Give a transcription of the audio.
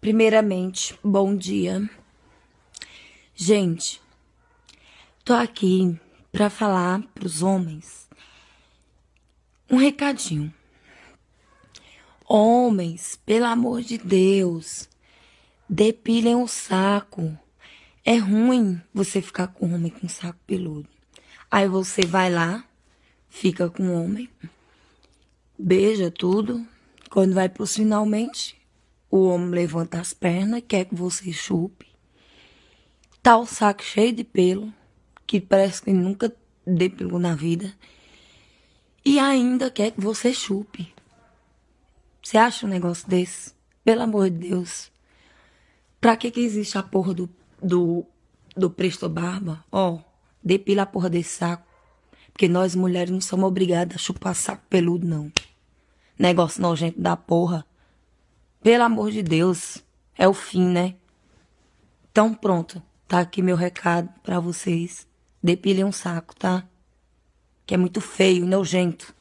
Primeiramente, bom dia. Gente, tô aqui para falar pros homens um recadinho. Homens, pelo amor de Deus, depilem o saco. É ruim você ficar com um homem com saco peludo. Aí você vai lá, fica com o homem, beija tudo. Quando vai pro finalmente, o homem levanta as pernas, quer que você chupe. Tá o saco cheio de pelo, que parece que nunca dê pelo na vida. E ainda quer que você chupe. Você acha um negócio desse? Pelo amor de Deus. Pra que que existe a porra do, do, do presto barba? Ó, oh, depila a porra desse saco. Porque nós mulheres não somos obrigadas a chupar saco peludo, não. Negócio nojento da porra. Pelo amor de Deus, é o fim, né? Então pronto, tá aqui meu recado para vocês. Depilem um saco, tá? Que é muito feio, nojento.